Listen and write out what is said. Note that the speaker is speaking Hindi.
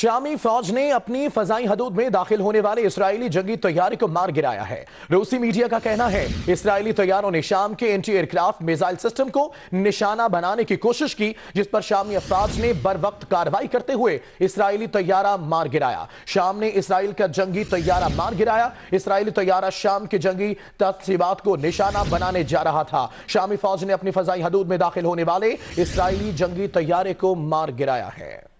शामी फौज ने अपनी फजाई हदूद में दाखिल होने वाले इसराइली जंगी तैयारी को मार गिराया है रूसी मीडिया का कहना है इसराइली तैयारों ने शाम के एंटी एयरक्राफ्ट मिसाइल सिस्टम को निशाना बनाने की कोशिश की जिस पर शामी अफवाज ने बर वक्त कार्रवाई करते हुए इसराइली तैयारा मार गिराया शाम ने इसराइल का जंगी तैयारा मार गिराया इसराइली तैयारा शाम के जंगी तकसीबात को निशाना बनाने जा रहा था शामी फौज ने अपनी फजाई हदूद में दाखिल होने वाले इसराइली जंगी तैयारे को मार गिराया है